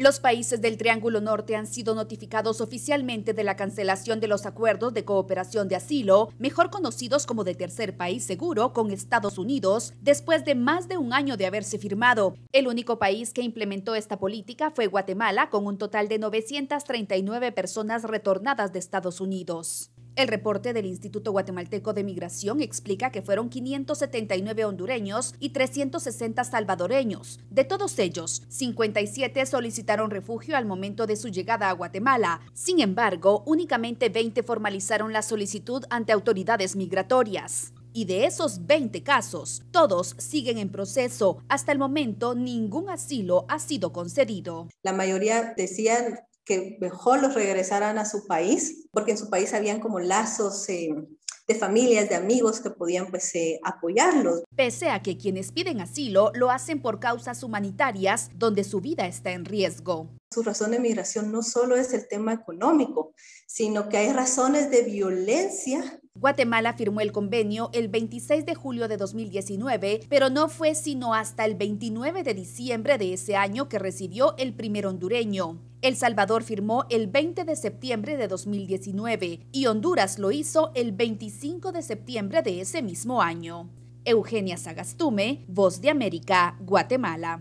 Los países del Triángulo Norte han sido notificados oficialmente de la cancelación de los acuerdos de cooperación de asilo, mejor conocidos como de tercer país seguro, con Estados Unidos, después de más de un año de haberse firmado. El único país que implementó esta política fue Guatemala, con un total de 939 personas retornadas de Estados Unidos. El reporte del Instituto Guatemalteco de Migración explica que fueron 579 hondureños y 360 salvadoreños. De todos ellos, 57 solicitaron refugio al momento de su llegada a Guatemala. Sin embargo, únicamente 20 formalizaron la solicitud ante autoridades migratorias y de esos 20 casos, todos siguen en proceso. Hasta el momento, ningún asilo ha sido concedido. La mayoría decían que mejor los regresaran a su país, porque en su país habían como lazos eh, de familias, de amigos que podían pues, eh, apoyarlos. Pese a que quienes piden asilo lo hacen por causas humanitarias donde su vida está en riesgo su razón de migración no solo es el tema económico, sino que hay razones de violencia. Guatemala firmó el convenio el 26 de julio de 2019, pero no fue sino hasta el 29 de diciembre de ese año que recibió el primer hondureño. El Salvador firmó el 20 de septiembre de 2019 y Honduras lo hizo el 25 de septiembre de ese mismo año. Eugenia Sagastume, Voz de América, Guatemala.